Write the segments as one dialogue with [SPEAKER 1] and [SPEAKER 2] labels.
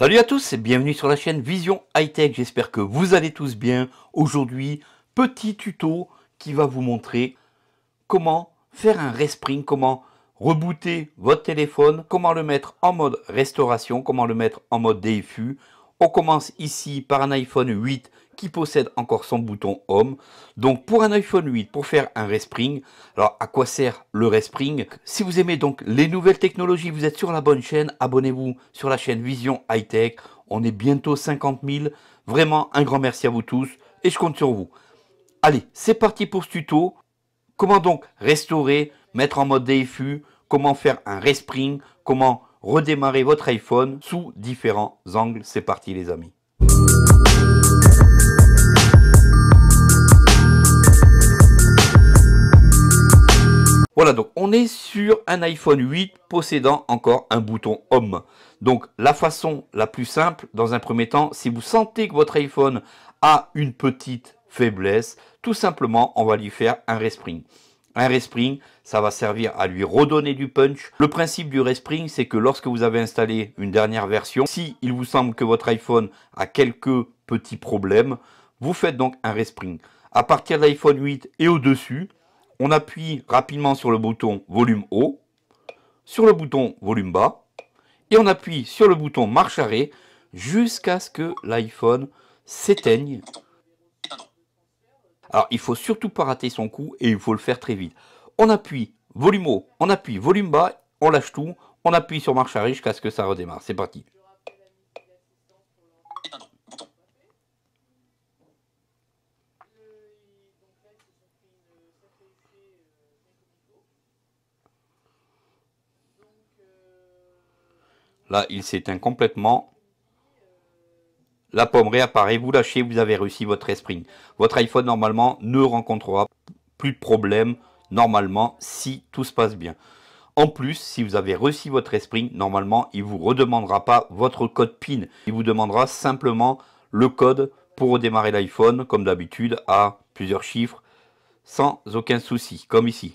[SPEAKER 1] Salut à tous et bienvenue sur la chaîne Vision High Tech. J'espère que vous allez tous bien. Aujourd'hui, petit tuto qui va vous montrer comment faire un respring, comment rebooter votre téléphone, comment le mettre en mode restauration, comment le mettre en mode DFU. On commence ici par un iPhone 8 qui possède encore son bouton Home. Donc pour un iPhone 8, pour faire un respring, alors à quoi sert le respring Si vous aimez donc les nouvelles technologies, vous êtes sur la bonne chaîne, abonnez-vous sur la chaîne Vision High Tech. On est bientôt 50 000. Vraiment un grand merci à vous tous et je compte sur vous. Allez, c'est parti pour ce tuto. Comment donc restaurer, mettre en mode DFU, comment faire un respring, comment redémarrer votre iPhone sous différents angles. C'est parti les amis. Voilà, donc on est sur un iPhone 8 possédant encore un bouton Home. Donc la façon la plus simple, dans un premier temps, si vous sentez que votre iPhone a une petite faiblesse, tout simplement, on va lui faire un respring. Un respring, ça va servir à lui redonner du punch. Le principe du respring, c'est que lorsque vous avez installé une dernière version, si il vous semble que votre iPhone a quelques petits problèmes, vous faites donc un respring. À partir de l'iPhone 8 et au-dessus, on appuie rapidement sur le bouton volume haut, sur le bouton volume bas, et on appuie sur le bouton marche arrêt jusqu'à ce que l'iPhone s'éteigne. Alors il faut surtout pas rater son coup et il faut le faire très vite. On appuie volume haut, on appuie volume bas, on lâche tout, on appuie sur marche arrêt jusqu'à ce que ça redémarre. C'est parti. Là, il s'éteint complètement. La pomme réapparaît, vous lâchez, vous avez réussi votre esprit. Votre iPhone, normalement, ne rencontrera plus de problème, normalement, si tout se passe bien. En plus, si vous avez réussi votre esprit, normalement, il ne vous redemandera pas votre code PIN. Il vous demandera simplement le code pour redémarrer l'iPhone, comme d'habitude, à plusieurs chiffres, sans aucun souci, comme ici.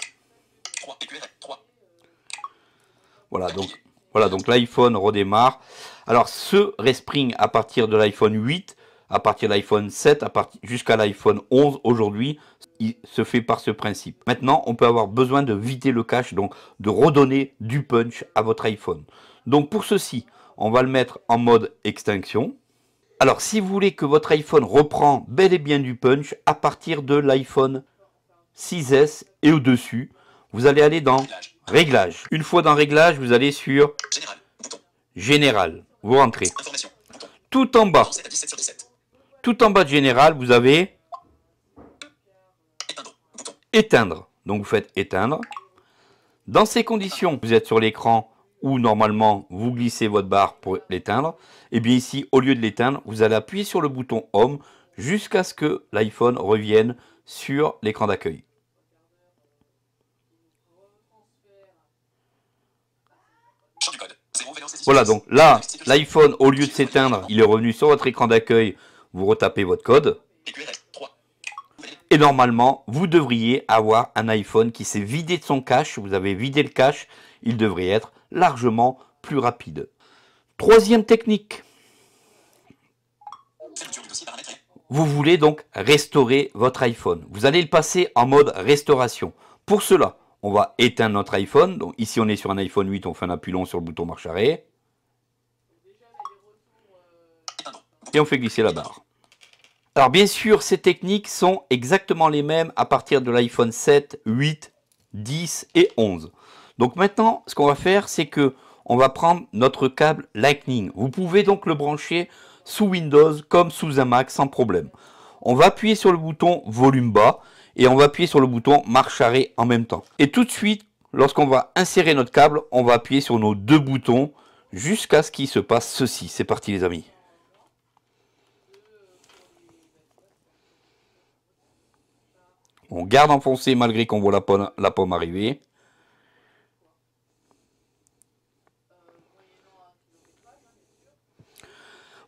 [SPEAKER 1] Voilà, donc voilà, donc l'iPhone redémarre. Alors ce respring à partir de l'iPhone 8, à partir de l'iPhone 7, jusqu'à l'iPhone 11 aujourd'hui, il se fait par ce principe. Maintenant, on peut avoir besoin de vider le cache, donc de redonner du punch à votre iPhone. Donc pour ceci, on va le mettre en mode extinction. Alors si vous voulez que votre iPhone reprend bel et bien du punch à partir de l'iPhone 6S et au-dessus, vous allez aller dans Réglage. Une fois dans Réglage, vous allez sur Général. Vous rentrez. Tout en bas. Tout en bas de Général, vous avez Éteindre. Éteindre. Donc vous faites Éteindre. Dans ces conditions, vous êtes sur l'écran où normalement vous glissez votre barre pour l'éteindre. Et eh bien ici, au lieu de l'éteindre, vous allez appuyer sur le bouton Home jusqu'à ce que l'iPhone revienne sur l'écran d'accueil. Voilà, donc là, l'iPhone, au lieu de s'éteindre, il est revenu sur votre écran d'accueil. Vous retapez votre code. Et normalement, vous devriez avoir un iPhone qui s'est vidé de son cache. Vous avez vidé le cache. Il devrait être largement plus rapide. Troisième technique. Vous voulez donc restaurer votre iPhone. Vous allez le passer en mode restauration. Pour cela, on va éteindre notre iPhone. Donc ici, on est sur un iPhone 8, on fait un appui long sur le bouton marche arrêt Et on fait glisser la barre. Alors bien sûr, ces techniques sont exactement les mêmes à partir de l'iPhone 7, 8, 10 et 11. Donc maintenant, ce qu'on va faire, c'est que on va prendre notre câble Lightning. Vous pouvez donc le brancher sous Windows comme sous un Mac sans problème. On va appuyer sur le bouton volume bas et on va appuyer sur le bouton marche arrêt en même temps. Et tout de suite, lorsqu'on va insérer notre câble, on va appuyer sur nos deux boutons jusqu'à ce qu'il se passe ceci. C'est parti les amis. On garde enfoncé malgré qu'on voit la pomme, la pomme arriver.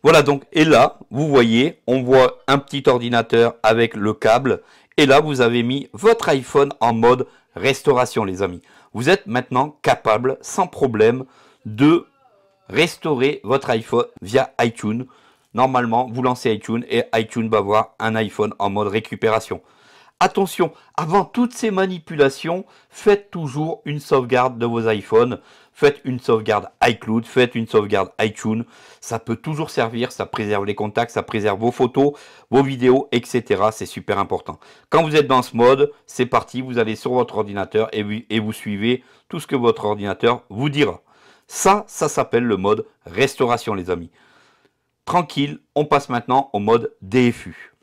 [SPEAKER 1] Voilà donc, et là, vous voyez, on voit un petit ordinateur avec le câble et là, vous avez mis votre iPhone en mode restauration, les amis. Vous êtes maintenant capable, sans problème, de restaurer votre iPhone via iTunes. Normalement, vous lancez iTunes et iTunes va voir un iPhone en mode récupération. Attention, avant toutes ces manipulations, faites toujours une sauvegarde de vos iPhones. Faites une sauvegarde iCloud, faites une sauvegarde iTunes. Ça peut toujours servir, ça préserve les contacts, ça préserve vos photos, vos vidéos, etc. C'est super important. Quand vous êtes dans ce mode, c'est parti, vous allez sur votre ordinateur et vous, et vous suivez tout ce que votre ordinateur vous dira. Ça, ça s'appelle le mode restauration, les amis. Tranquille, on passe maintenant au mode DFU.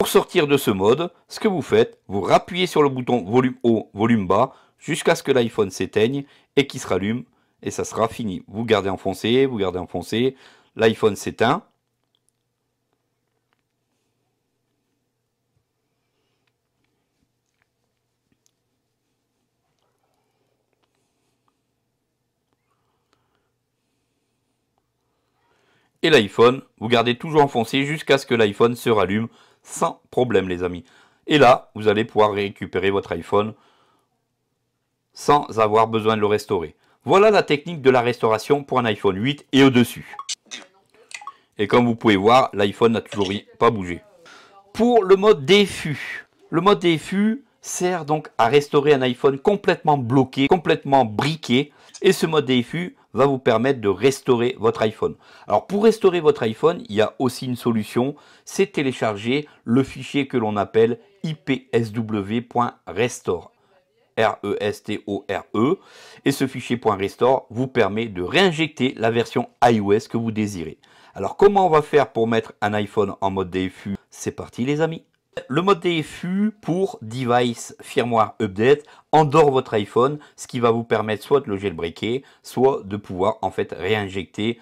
[SPEAKER 1] Pour sortir de ce mode, ce que vous faites, vous rappuyez sur le bouton volume haut, volume bas, jusqu'à ce que l'iPhone s'éteigne et qu'il se rallume, et ça sera fini. Vous gardez enfoncé, vous gardez enfoncé, l'iPhone s'éteint. Et l'iPhone, vous gardez toujours enfoncé jusqu'à ce que l'iPhone se rallume sans problème les amis. Et là, vous allez pouvoir récupérer votre iPhone sans avoir besoin de le restaurer. Voilà la technique de la restauration pour un iPhone 8 et au-dessus. Et comme vous pouvez voir, l'iPhone n'a toujours pas bougé. Pour le mode défus, le mode défus sert donc à restaurer un iPhone complètement bloqué, complètement briqué. Et ce mode DFU va vous permettre de restaurer votre iPhone. Alors pour restaurer votre iPhone, il y a aussi une solution, c'est télécharger le fichier que l'on appelle ipsw.restore. R-E-S-T-O-R-E. E e. Et ce fichier .restore vous permet de réinjecter la version iOS que vous désirez. Alors comment on va faire pour mettre un iPhone en mode DFU C'est parti les amis le mode DFU, pour Device Firmware Update endort votre iPhone, ce qui va vous permettre soit de loger le briquet, soit de pouvoir en fait réinjecter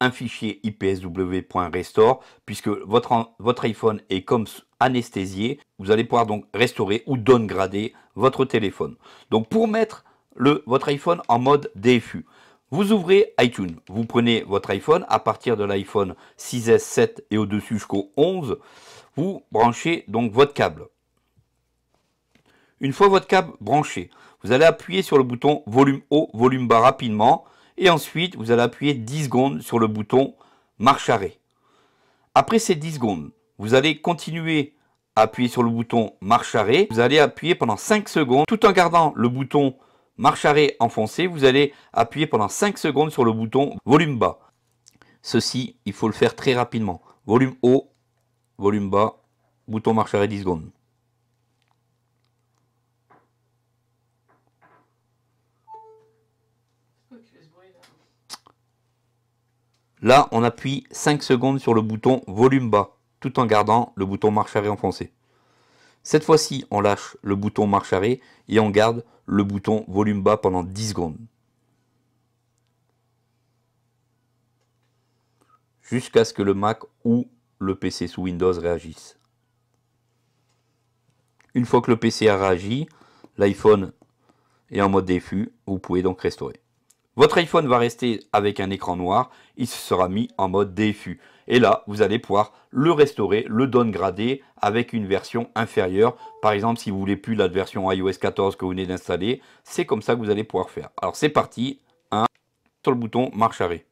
[SPEAKER 1] un fichier ipsw.restore puisque votre, votre iPhone est comme anesthésié. Vous allez pouvoir donc restaurer ou downgrader votre téléphone. Donc pour mettre le, votre iPhone en mode DFU, vous ouvrez iTunes, vous prenez votre iPhone à partir de l'iPhone 6S, 7 et au-dessus jusqu'au 11 vous branchez donc votre câble. Une fois votre câble branché, vous allez appuyer sur le bouton volume haut, volume bas rapidement et ensuite vous allez appuyer 10 secondes sur le bouton marche arrêt. Après ces 10 secondes, vous allez continuer à appuyer sur le bouton marche arrêt. Vous allez appuyer pendant 5 secondes tout en gardant le bouton marche arrêt enfoncé. Vous allez appuyer pendant 5 secondes sur le bouton volume bas. Ceci, il faut le faire très rapidement. Volume haut, volume bas, bouton marche arrêt 10 secondes. Là, on appuie 5 secondes sur le bouton volume bas, tout en gardant le bouton marche arrêt enfoncé. Cette fois-ci, on lâche le bouton marche arrêt et on garde le bouton volume bas pendant 10 secondes. Jusqu'à ce que le Mac ou le PC sous Windows réagisse. Une fois que le PC a réagi, l'iPhone est en mode défus, vous pouvez donc restaurer. Votre iPhone va rester avec un écran noir, il sera mis en mode défus. Et là, vous allez pouvoir le restaurer, le downgrader avec une version inférieure. Par exemple, si vous voulez plus la version iOS 14 que vous venez d'installer, c'est comme ça que vous allez pouvoir faire. Alors c'est parti, un sur le bouton marche arrêt.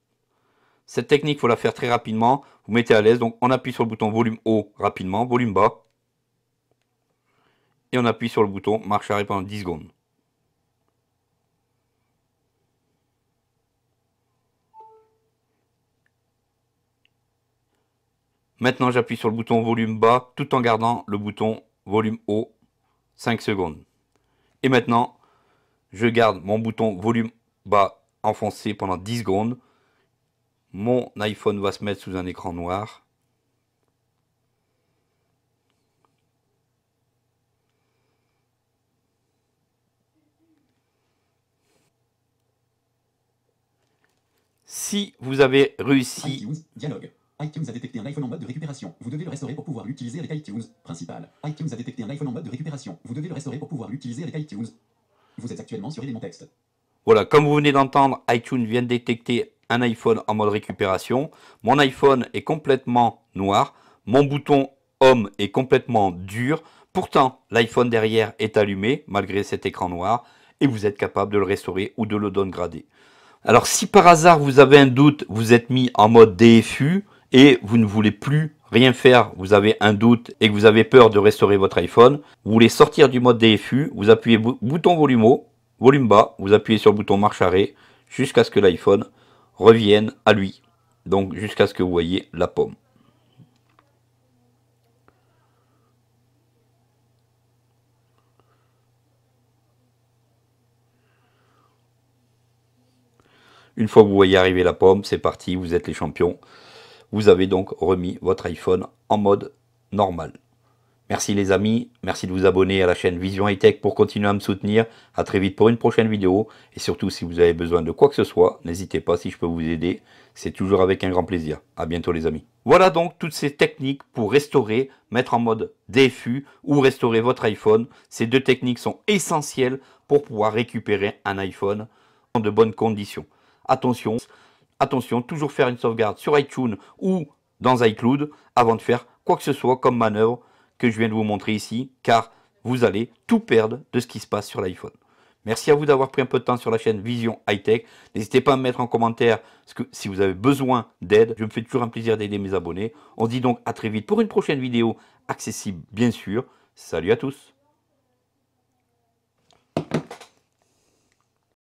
[SPEAKER 1] Cette technique, il faut la faire très rapidement. Vous mettez à l'aise. Donc, on appuie sur le bouton volume haut rapidement, volume bas. Et on appuie sur le bouton marche arrêt pendant 10 secondes. Maintenant, j'appuie sur le bouton volume bas tout en gardant le bouton volume haut 5 secondes. Et maintenant, je garde mon bouton volume bas enfoncé pendant 10 secondes. Mon iPhone va se mettre sous un écran noir. Si vous avez réussi... iTunes, dialogue. iTunes a détecté un iPhone en mode de récupération. Vous devez le restaurer pour pouvoir l'utiliser avec iTunes. Principal. iTunes a détecté un iPhone en mode de récupération. Vous devez le restaurer pour pouvoir l'utiliser avec iTunes. Vous êtes actuellement sur élément texte. Voilà, comme vous venez d'entendre, iTunes vient de détecter un iPhone en mode récupération. Mon iPhone est complètement noir. Mon bouton Home est complètement dur. Pourtant, l'iPhone derrière est allumé malgré cet écran noir et vous êtes capable de le restaurer ou de le downgrader. Alors si par hasard vous avez un doute, vous êtes mis en mode DFU et vous ne voulez plus rien faire, vous avez un doute et que vous avez peur de restaurer votre iPhone, vous voulez sortir du mode DFU, vous appuyez bouton volume haut, volume bas, vous appuyez sur le bouton marche arrêt jusqu'à ce que l'iPhone reviennent à lui, donc jusqu'à ce que vous voyez la pomme. Une fois que vous voyez arriver la pomme, c'est parti, vous êtes les champions. Vous avez donc remis votre iPhone en mode normal. Merci les amis, merci de vous abonner à la chaîne Vision High Tech pour continuer à me soutenir. A très vite pour une prochaine vidéo. Et surtout, si vous avez besoin de quoi que ce soit, n'hésitez pas si je peux vous aider. C'est toujours avec un grand plaisir. À bientôt les amis. Voilà donc toutes ces techniques pour restaurer, mettre en mode DFU ou restaurer votre iPhone. Ces deux techniques sont essentielles pour pouvoir récupérer un iPhone en de bonnes conditions. Attention, attention, toujours faire une sauvegarde sur iTunes ou dans iCloud avant de faire quoi que ce soit comme manœuvre que je viens de vous montrer ici, car vous allez tout perdre de ce qui se passe sur l'iPhone. Merci à vous d'avoir pris un peu de temps sur la chaîne Vision Hightech. Tech. N'hésitez pas à me mettre en commentaire que si vous avez besoin d'aide. Je me fais toujours un plaisir d'aider mes abonnés. On se dit donc à très vite pour une prochaine vidéo accessible bien sûr. Salut à tous